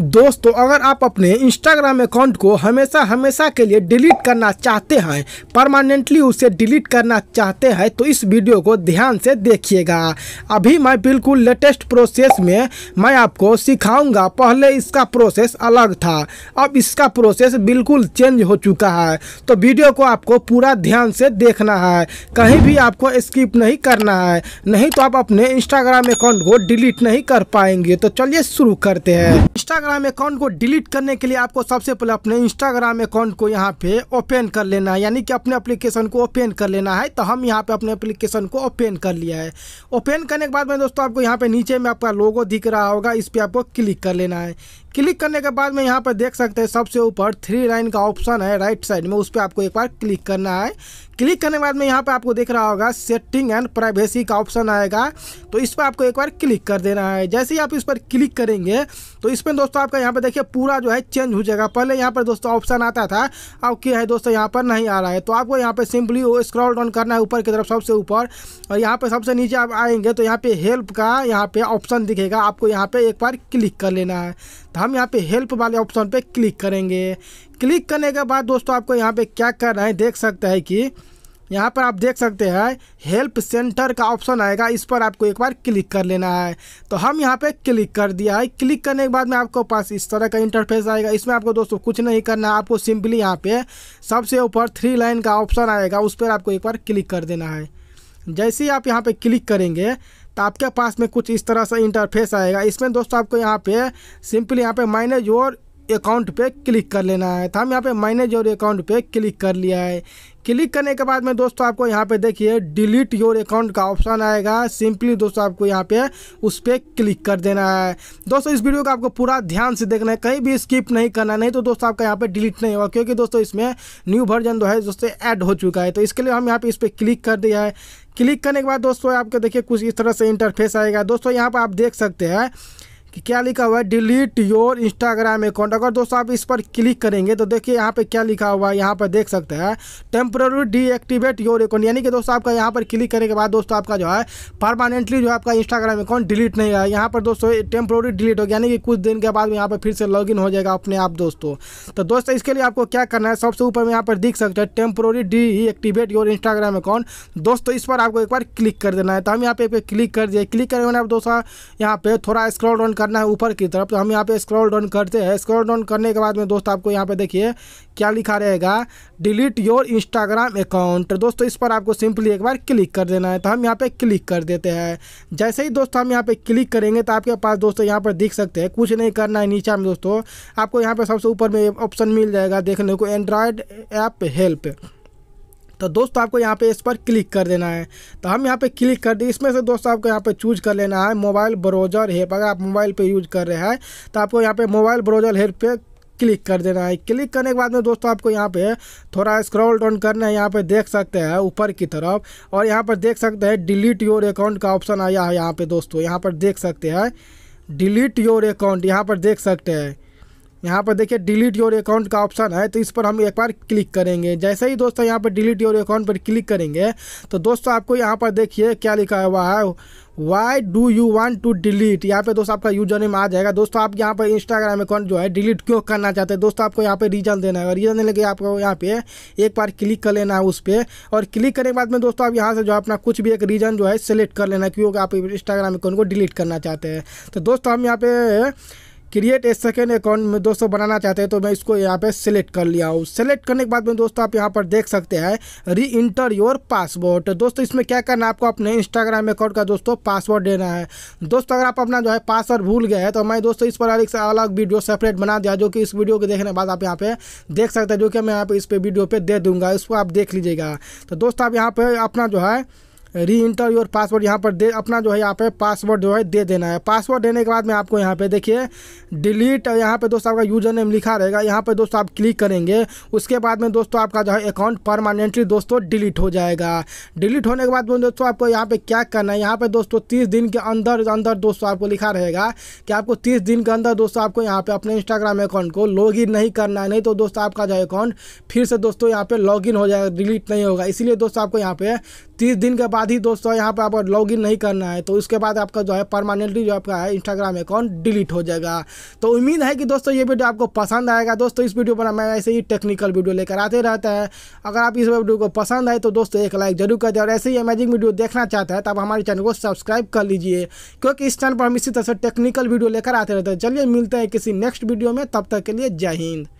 दोस्तों अगर आप अपने इंस्टाग्राम अकाउंट को हमेशा हमेशा के लिए डिलीट करना चाहते हैं परमानेंटली उसे डिलीट करना चाहते हैं तो इस वीडियो को ध्यान से देखिएगा अभी मैं बिल्कुल लेटेस्ट प्रोसेस में मैं आपको सिखाऊंगा पहले इसका प्रोसेस अलग था अब इसका प्रोसेस बिल्कुल चेंज हो चुका है तो वीडियो को आपको पूरा ध्यान से देखना है कहीं भी आपको स्किप नहीं करना है नहीं तो आप अपने इंस्टाग्राम अकाउंट को डिलीट नहीं कर पाएंगे तो चलिए शुरू करते हैं इंस्टाग्राम इंस्टाग्राम अकाउंट को डिलीट करने के लिए आपको सबसे पहले अपने इंस्टाग्राम अकाउंट को यहाँ पे ओपन कर लेना है यानी कि अपने एप्लीकेशन को ओपन कर लेना है तो हम यहाँ पे अपने एप्लीकेशन को ओपन कर लिया है ओपन करने के बाद में दोस्तों आपको यहाँ पे नीचे में आपका लोगो दिख रहा होगा इस पर आपको क्लिक कर लेना है क्लिक करने के बाद में यहाँ पर देख सकते हैं सबसे ऊपर थ्री लाइन का ऑप्शन है राइट साइड में उस पर आपको एक बार क्लिक करना है क्लिक करने के बाद में यहाँ पर आपको देख रहा होगा सेटिंग एंड प्राइवेसी का ऑप्शन आएगा तो इस पर आपको एक बार क्लिक कर देना है जैसे ही आप इस पर क्लिक करेंगे तो इसमें दोस्तों आपका यहाँ पर देखिए पूरा जो है चेंज हो जाएगा पहले यहाँ पर दोस्तों ऑप्शन आता था अब क्या है दोस्तों यहाँ पर नहीं आ रहा है तो आपको यहाँ पर सिंपली स्क्रॉल डाउन करना है ऊपर की तरफ सबसे ऊपर और यहाँ पर सबसे नीचे आप आएंगे तो यहाँ पर हेल्प का यहाँ पर ऑप्शन दिखेगा आपको यहाँ पे एक बार क्लिक कर लेना है तो हम यहाँ पे हेल्प वाले ऑप्शन पर क्लिक करेंगे क्लिक करने के बाद दोस्तों आपको यहाँ पर क्या करना है देख सकते हैं कि यहाँ पर आप देख सकते हैं हेल्प सेंटर का ऑप्शन आएगा इस पर आपको एक बार क्लिक कर लेना है तो हम यहाँ पे क्लिक कर दिया है क्लिक करने के बाद में आपको पास इस तरह का इंटरफेस आएगा इसमें आपको दोस्तों कुछ नहीं करना है आपको सिंपली यहाँ पे सबसे ऊपर थ्री लाइन का ऑप्शन आएगा उस पर आपको एक बार क्लिक कर देना है जैसे ही आप यहाँ पर क्लिक करेंगे तो आपके पास में कुछ इस तरह से इंटरफेस आएगा इसमें दोस्तों आपको यहाँ पे सिंपली यहाँ पे माइनेज और अकाउंट पे क्लिक कर लेना है तो हम यहाँ पे मैनेज योर अकाउंट पे क्लिक कर लिया है क्लिक करने के बाद में दोस्तों आपको यहाँ पे देखिए डिलीट योर अकाउंट का ऑप्शन आएगा सिंपली दोस्तों आपको यहाँ पे उस पर क्लिक कर देना है दोस्तों इस वीडियो को आपको पूरा ध्यान से देखना है कहीं भी स्किप नहीं करना नहीं तो दोस्तों आपका यहाँ पे डिलीट नहीं होगा क्योंकि दोस्तों इसमें न्यू वर्जन जो है दोस्तों ऐड हो चुका है तो इसके लिए हम यहाँ पर इस पर क्लिक कर दिया है क्लिक करने के बाद दोस्तों आपको देखिए कुछ इस तरह से इंटरफेस आएगा दोस्तों यहाँ पर आप देख सकते हैं कि क्या लिखा हुआ है डिलीट योर इंस्टाग्राम अकाउंट अगर दोस्तों आप इस पर क्लिक करेंगे तो देखिए यहाँ पे क्या लिखा हुआ है यहाँ पर देख सकते हैं टेम्प्ररी डीएक्टिवेट योर अकाउंट यानी कि दोस्तों आपका यहाँ पर क्लिक करने के बाद दोस्तों आपका जो है परमानेंटली जो आपका इंस्टाग्राम अकाउंट डिलीट नहीं है यहाँ पर दोस्तों टेम्प्रोरी डिलीट हो गया यानी कि कुछ दिन के बाद यहाँ पर फिर से लॉग हो जाएगा अपने आप दोस्तों तो दोस्तों इसके लिए आपको क्या करना है सबसे ऊपर में यहाँ पर देख सकते हैं temporarily deactivate your Instagram account दोस्तों इस पर आपको एक बार क्लिक कर देना है तो हम यहाँ पे क्लिक कर दिए क्लिक करने आप दोस्तों यहाँ पे थोड़ा स्क्रॉल डाउन कर करना है ऊपर की तरफ तो हम यहाँ पे स्क्रॉल डाउन करते हैं स्क्रॉल डाउन करने के बाद में दोस्त आपको यहाँ पे देखिए क्या लिखा रहेगा डिलीट योर इंस्टाग्राम अकाउंट दोस्तों इस पर आपको सिंपली एक बार क्लिक कर देना है तो हम यहाँ पे क्लिक कर देते हैं जैसे ही दोस्तों हम यहाँ पे क्लिक करेंगे तो आपके पास दोस्तों यहाँ पर दिख सकते हैं कुछ नहीं करना है नीचा में दोस्तों आपको यहाँ पर सबसे ऊपर में ऑप्शन मिल जाएगा देखने को एंड्रॉयड ऐप हेल्प तो दोस्तों आपको यहाँ पे इस पर क्लिक कर देना है तो हम यहाँ पे क्लिक कर दें इसमें से दोस्तों आपको यहाँ पे चूज कर लेना है मोबाइल ब्रोजर हेप अगर आप मोबाइल पे यूज कर रहे हैं तो आपको यहाँ पे मोबाइल ब्रोजर हेप पे क्लिक कर देना है क्लिक करने के बाद में दोस्तों आपको यहाँ पे थोड़ा स्क्रॉल डाउन करना है यहाँ पे देख सकते हैं ऊपर की तरफ और यहाँ पर देख सकते हैं डिलीट योर अकाउंट का ऑप्शन आया है यहाँ पे दोस्तों यहाँ पर देख सकते हैं डिलीट योर अकाउंट यहाँ पर देख सकते हैं यहाँ पर देखिए डिलीट योर अकाउंट का ऑप्शन है तो इस पर हम एक बार क्लिक करेंगे जैसे ही दोस्तों यहाँ पर डिलीट योर अकाउंट पर क्लिक करेंगे तो दोस्तों आपको यहाँ पर देखिए क्या लिखा हुआ है why do you want to delete यहाँ पे दोस्तों आपका यूजर नेम आ जाएगा दोस्तों आप यहाँ पर इंस्टाग्राम अकाउंट जो है डिलीट क्यों करना चाहते हैं दोस्तों आपको यहाँ पे रीजन देना है रीजन देने के आपको यहाँ पे एक बार क्लिक कर लेना है उस पर और क्लिक करने के बाद में दोस्तों आप यहाँ से जो है अपना कुछ भी एक रीजन जो है सेलेक्ट कर लेना क्योंकि आप इंस्टाग्राम अकाउंट को डिलीट करना चाहते हैं तो दोस्तों हम यहाँ पे क्रिएट ए सेकेंड अकाउंट में दोस्तों बनाना चाहते हैं तो मैं इसको यहाँ पे सेलेक्ट कर लिया हूँ सेलेक्ट करने के बाद में दोस्तों आप यहाँ पर देख सकते हैं री इंटर योर पासवर्ड दोस्तों इसमें क्या करना है आपको अपने इंस्टाग्राम अकाउंट का दोस्तों पासवर्ड देना है दोस्तों अगर आप अपना जो है पासवर्ड भूल गए हैं तो मैं दोस्तों इस पर अलग से अलग वीडियो सेपरेट बना दिया जो कि इस वीडियो को देखने के बाद आप यहाँ पे देख सकते हैं जो कि मैं यहाँ पे इस पर वीडियो पर दे दूँगा इसको आप देख लीजिएगा तो दोस्तों आप यहाँ पर अपना जो है री इंटर योर पासवर्ड यहाँ पर दे अपना जो है यहाँ पे पासवर्ड जो है दे देना है पासवर्ड देने के बाद में आपको यहाँ पे देखिए डिलीट यहाँ पे दोस्तों आपका यूजर नेम लिखा रहेगा यहाँ पे दोस्तों आप क्लिक करेंगे उसके बाद में दोस्तों आपका जो है अकाउंट परमानेंटली दोस्तों डिलीट हो जाएगा डिलीट होने के बाद में दोस्तों आपको यहाँ पर क्या करना है यहाँ पर दोस्तों तीस दिन के अंदर अंदर दोस्तों आपको लिखा रहेगा कि आपको तीस दिन के अंदर दोस्तों आपको यहाँ पर अपने इंस्टाग्राम अकाउंट को लॉग नहीं करना है नहीं तो दोस्तों आपका जो अकाउंट फिर से दोस्तों यहाँ पर लॉग हो जाएगा डिलीट नहीं होगा इसीलिए दोस्तों आपको यहाँ पर तीस दिन के बाद ही दोस्तों यहाँ पर आपको लॉग इन नहीं करना है तो उसके बाद आपका जो है परमानेंटली जो आपका है इंस्टाग्राम अकाउंट डिलीट हो जाएगा तो उम्मीद है कि दोस्तों ये वीडियो आपको पसंद आएगा दोस्तों इस वीडियो पर मैं ऐसे ही टेक्निकल वीडियो लेकर आते रहता है अगर आप इस वीडियो को पसंद आए तो दोस्तों एक लाइक जरूर कर दे और ऐसे ही अमेजिंग वीडियो देखना चाहता है तो आप हमारे चैनल को सब्सक्राइब कर लीजिए क्योंकि इस चैनल पर हम इसी तरह से टेक्निकल वीडियो लेकर आते रहते हैं चलिए मिलते हैं किसी नेक्स्ट वीडियो में तब तक के लिए जय हिंद